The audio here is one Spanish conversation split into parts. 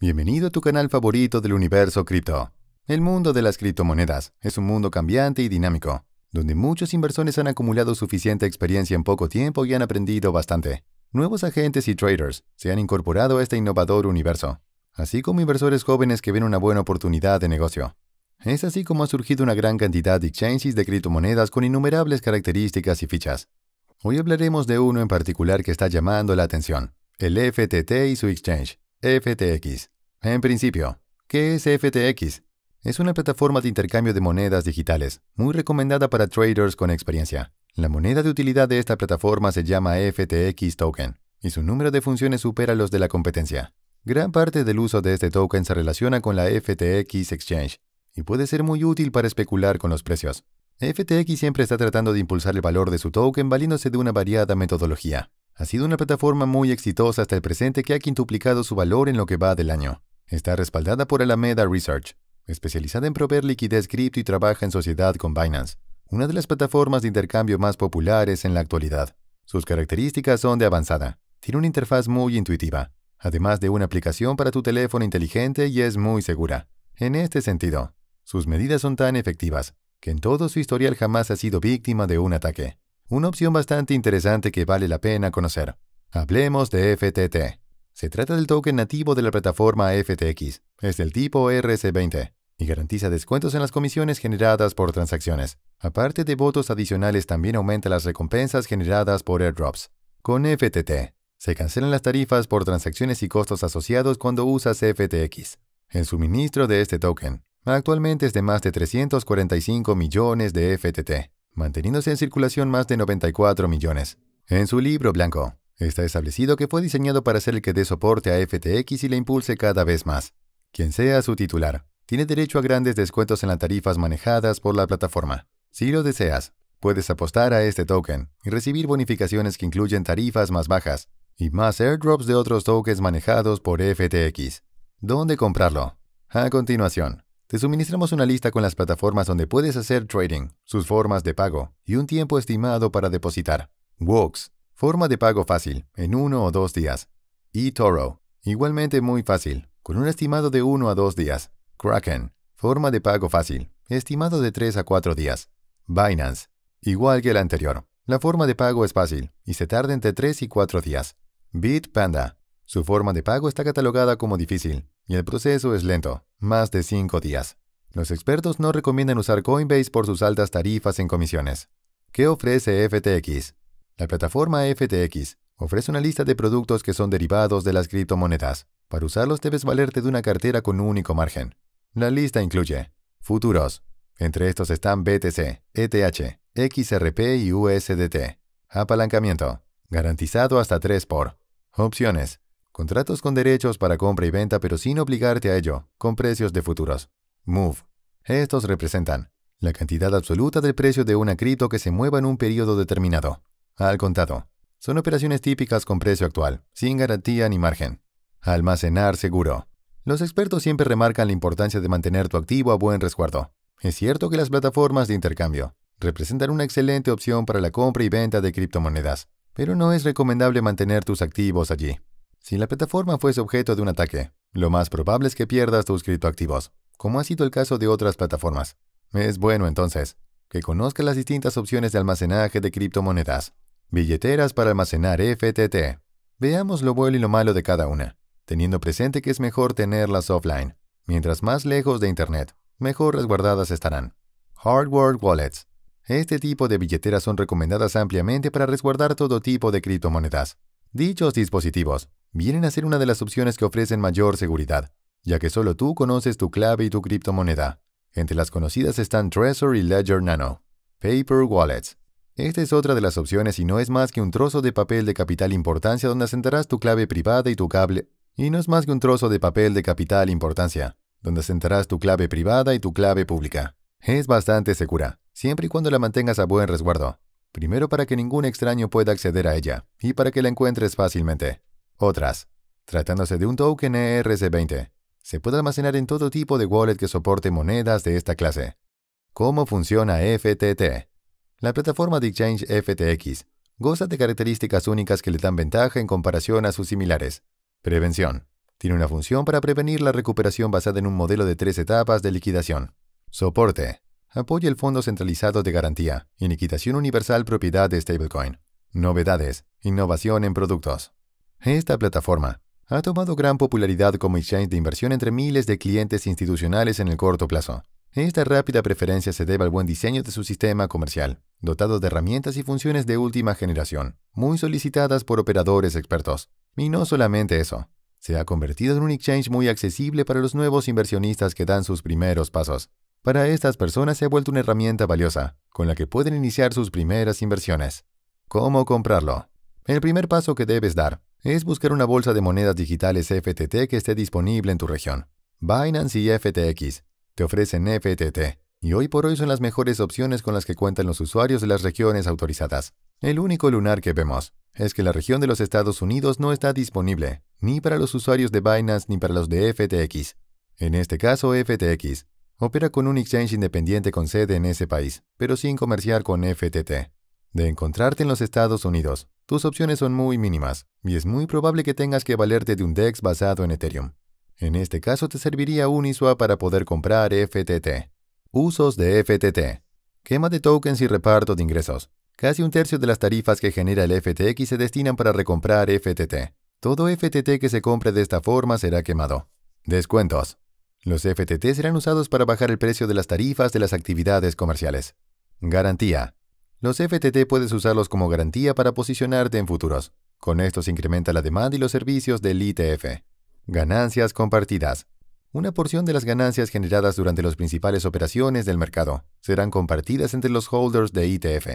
Bienvenido a tu canal favorito del universo cripto. El mundo de las criptomonedas es un mundo cambiante y dinámico, donde muchos inversores han acumulado suficiente experiencia en poco tiempo y han aprendido bastante. Nuevos agentes y traders se han incorporado a este innovador universo, así como inversores jóvenes que ven una buena oportunidad de negocio. Es así como ha surgido una gran cantidad de exchanges de criptomonedas con innumerables características y fichas. Hoy hablaremos de uno en particular que está llamando la atención, el FTT y su exchange. FTX. En principio, ¿qué es FTX? Es una plataforma de intercambio de monedas digitales, muy recomendada para traders con experiencia. La moneda de utilidad de esta plataforma se llama FTX Token, y su número de funciones supera los de la competencia. Gran parte del uso de este token se relaciona con la FTX Exchange, y puede ser muy útil para especular con los precios. FTX siempre está tratando de impulsar el valor de su token valiéndose de una variada metodología. Ha sido una plataforma muy exitosa hasta el presente que ha quintuplicado su valor en lo que va del año. Está respaldada por Alameda Research, especializada en proveer liquidez cripto y trabaja en sociedad con Binance, una de las plataformas de intercambio más populares en la actualidad. Sus características son de avanzada. Tiene una interfaz muy intuitiva, además de una aplicación para tu teléfono inteligente y es muy segura. En este sentido, sus medidas son tan efectivas que en todo su historial jamás ha sido víctima de un ataque una opción bastante interesante que vale la pena conocer. Hablemos de FTT. Se trata del token nativo de la plataforma FTX, es del tipo RC20 y garantiza descuentos en las comisiones generadas por transacciones. Aparte de votos adicionales, también aumenta las recompensas generadas por airdrops. Con FTT, se cancelan las tarifas por transacciones y costos asociados cuando usas FTX. El suministro de este token actualmente es de más de 345 millones de FTT, manteniéndose en circulación más de 94 millones. En su libro blanco, está establecido que fue diseñado para ser el que dé soporte a FTX y la impulse cada vez más. Quien sea su titular, tiene derecho a grandes descuentos en las tarifas manejadas por la plataforma. Si lo deseas, puedes apostar a este token y recibir bonificaciones que incluyen tarifas más bajas y más airdrops de otros tokens manejados por FTX. ¿Dónde comprarlo? A continuación. Te suministramos una lista con las plataformas donde puedes hacer trading, sus formas de pago y un tiempo estimado para depositar. Wox, forma de pago fácil, en uno o dos días. eToro, igualmente muy fácil, con un estimado de uno a dos días. Kraken, forma de pago fácil, estimado de tres a cuatro días. Binance, igual que la anterior. La forma de pago es fácil y se tarda entre tres y cuatro días. Bitpanda, su forma de pago está catalogada como difícil y el proceso es lento, más de 5 días. Los expertos no recomiendan usar Coinbase por sus altas tarifas en comisiones. ¿Qué ofrece FTX? La plataforma FTX ofrece una lista de productos que son derivados de las criptomonedas. Para usarlos debes valerte de una cartera con un único margen. La lista incluye futuros. Entre estos están BTC, ETH, XRP y USDT. Apalancamiento. Garantizado hasta 3 por. Opciones. Contratos con derechos para compra y venta pero sin obligarte a ello, con precios de futuros. Move. Estos representan la cantidad absoluta del precio de una cripto que se mueva en un periodo determinado. Al contado. Son operaciones típicas con precio actual, sin garantía ni margen. Almacenar seguro. Los expertos siempre remarcan la importancia de mantener tu activo a buen resguardo. Es cierto que las plataformas de intercambio representan una excelente opción para la compra y venta de criptomonedas, pero no es recomendable mantener tus activos allí. Si la plataforma fuese objeto de un ataque, lo más probable es que pierdas tus criptoactivos, como ha sido el caso de otras plataformas. Es bueno entonces que conozcas las distintas opciones de almacenaje de criptomonedas. Billeteras para almacenar FTT. Veamos lo bueno y lo malo de cada una, teniendo presente que es mejor tenerlas offline. Mientras más lejos de Internet, mejor resguardadas estarán. Hardware Wallets. Este tipo de billeteras son recomendadas ampliamente para resguardar todo tipo de criptomonedas. Dichos dispositivos vienen a ser una de las opciones que ofrecen mayor seguridad, ya que solo tú conoces tu clave y tu criptomoneda. Entre las conocidas están Trezor y Ledger Nano. Paper Wallets. Esta es otra de las opciones y no es más que un trozo de papel de capital importancia donde sentarás tu clave privada y tu cable. Y no es más que un trozo de papel de capital importancia, donde asentarás tu clave privada y tu clave pública. Es bastante segura, siempre y cuando la mantengas a buen resguardo. Primero para que ningún extraño pueda acceder a ella, y para que la encuentres fácilmente. Otras, tratándose de un token ERC20, se puede almacenar en todo tipo de wallet que soporte monedas de esta clase. ¿Cómo funciona FTT? La plataforma de exchange FTX goza de características únicas que le dan ventaja en comparación a sus similares. Prevención. Tiene una función para prevenir la recuperación basada en un modelo de tres etapas de liquidación. Soporte. Apoya el Fondo Centralizado de Garantía y Liquidación Universal Propiedad de Stablecoin. Novedades. Innovación en productos. Esta plataforma ha tomado gran popularidad como exchange de inversión entre miles de clientes institucionales en el corto plazo. Esta rápida preferencia se debe al buen diseño de su sistema comercial, dotado de herramientas y funciones de última generación, muy solicitadas por operadores expertos. Y no solamente eso, se ha convertido en un exchange muy accesible para los nuevos inversionistas que dan sus primeros pasos. Para estas personas se ha vuelto una herramienta valiosa, con la que pueden iniciar sus primeras inversiones. ¿Cómo comprarlo? El primer paso que debes dar es buscar una bolsa de monedas digitales FTT que esté disponible en tu región. Binance y FTX te ofrecen FTT y hoy por hoy son las mejores opciones con las que cuentan los usuarios de las regiones autorizadas. El único lunar que vemos es que la región de los Estados Unidos no está disponible ni para los usuarios de Binance ni para los de FTX. En este caso, FTX opera con un exchange independiente con sede en ese país, pero sin comerciar con FTT. De encontrarte en los Estados Unidos, tus opciones son muy mínimas y es muy probable que tengas que valerte de un DEX basado en Ethereum. En este caso te serviría Uniswap para poder comprar FTT. Usos de FTT. Quema de tokens y reparto de ingresos. Casi un tercio de las tarifas que genera el FTX se destinan para recomprar FTT. Todo FTT que se compre de esta forma será quemado. Descuentos. Los FTT serán usados para bajar el precio de las tarifas de las actividades comerciales. Garantía. Los FTT puedes usarlos como garantía para posicionarte en futuros. Con esto se incrementa la demanda y los servicios del ITF. Ganancias compartidas. Una porción de las ganancias generadas durante las principales operaciones del mercado serán compartidas entre los holders de ITF.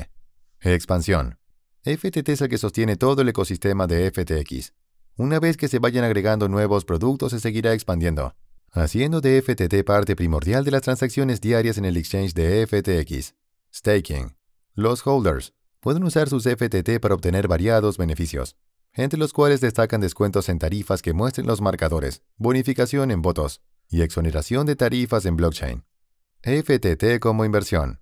Expansión. FTT es el que sostiene todo el ecosistema de FTX. Una vez que se vayan agregando nuevos productos, se seguirá expandiendo, haciendo de FTT parte primordial de las transacciones diarias en el exchange de FTX. Staking. Los holders pueden usar sus FTT para obtener variados beneficios, entre los cuales destacan descuentos en tarifas que muestren los marcadores, bonificación en votos y exoneración de tarifas en blockchain. FTT como inversión.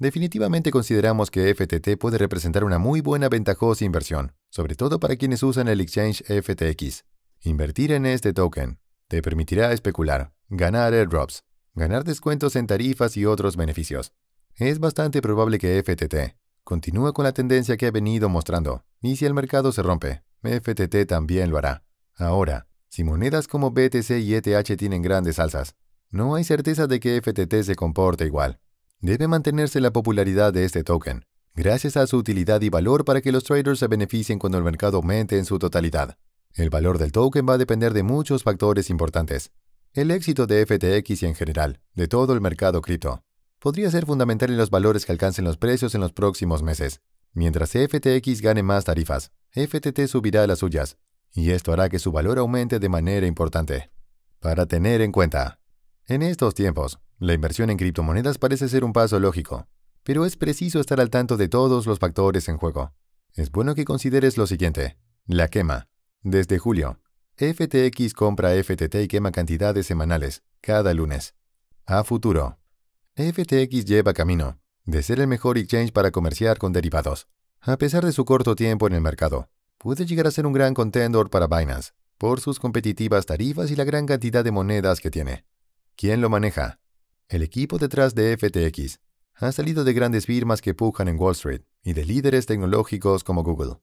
Definitivamente consideramos que FTT puede representar una muy buena ventajosa inversión, sobre todo para quienes usan el exchange FTX. Invertir en este token te permitirá especular, ganar airdrops, ganar descuentos en tarifas y otros beneficios. Es bastante probable que FTT continúe con la tendencia que ha venido mostrando, y si el mercado se rompe, FTT también lo hará. Ahora, si monedas como BTC y ETH tienen grandes alzas, no hay certeza de que FTT se comporte igual. Debe mantenerse la popularidad de este token, gracias a su utilidad y valor para que los traders se beneficien cuando el mercado aumente en su totalidad. El valor del token va a depender de muchos factores importantes. El éxito de FTX y en general, de todo el mercado cripto, podría ser fundamental en los valores que alcancen los precios en los próximos meses. Mientras FTX gane más tarifas, FTT subirá las suyas, y esto hará que su valor aumente de manera importante. Para tener en cuenta, en estos tiempos, la inversión en criptomonedas parece ser un paso lógico, pero es preciso estar al tanto de todos los factores en juego. Es bueno que consideres lo siguiente. La quema. Desde julio, FTX compra FTT y quema cantidades semanales, cada lunes. A futuro, FTX lleva camino de ser el mejor exchange para comerciar con derivados. A pesar de su corto tiempo en el mercado, puede llegar a ser un gran contendor para Binance por sus competitivas tarifas y la gran cantidad de monedas que tiene. ¿Quién lo maneja? El equipo detrás de FTX ha salido de grandes firmas que pujan en Wall Street y de líderes tecnológicos como Google.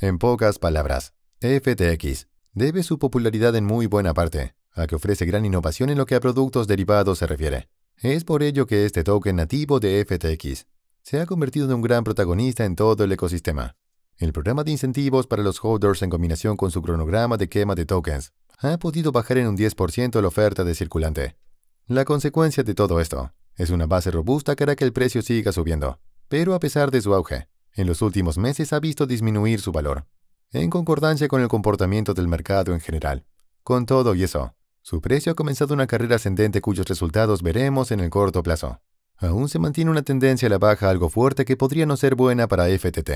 En pocas palabras, FTX debe su popularidad en muy buena parte a que ofrece gran innovación en lo que a productos derivados se refiere. Es por ello que este token nativo de FTX se ha convertido en un gran protagonista en todo el ecosistema. El programa de incentivos para los holders en combinación con su cronograma de quema de tokens ha podido bajar en un 10% la oferta de circulante. La consecuencia de todo esto es una base robusta que hará que el precio siga subiendo, pero a pesar de su auge, en los últimos meses ha visto disminuir su valor, en concordancia con el comportamiento del mercado en general. Con todo y eso, su precio ha comenzado una carrera ascendente cuyos resultados veremos en el corto plazo. Aún se mantiene una tendencia a la baja algo fuerte que podría no ser buena para FTT.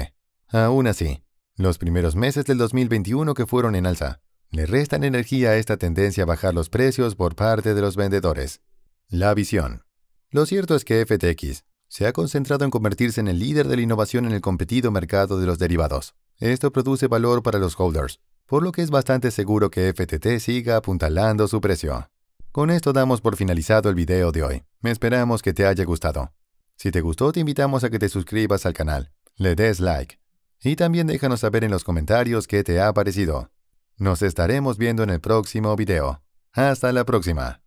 Aún así, los primeros meses del 2021 que fueron en alza le restan energía a esta tendencia a bajar los precios por parte de los vendedores. La visión. Lo cierto es que FTX se ha concentrado en convertirse en el líder de la innovación en el competido mercado de los derivados. Esto produce valor para los holders, por lo que es bastante seguro que FTT siga apuntalando su precio. Con esto damos por finalizado el video de hoy. Me Esperamos que te haya gustado. Si te gustó, te invitamos a que te suscribas al canal, le des like y también déjanos saber en los comentarios qué te ha parecido. Nos estaremos viendo en el próximo video. Hasta la próxima.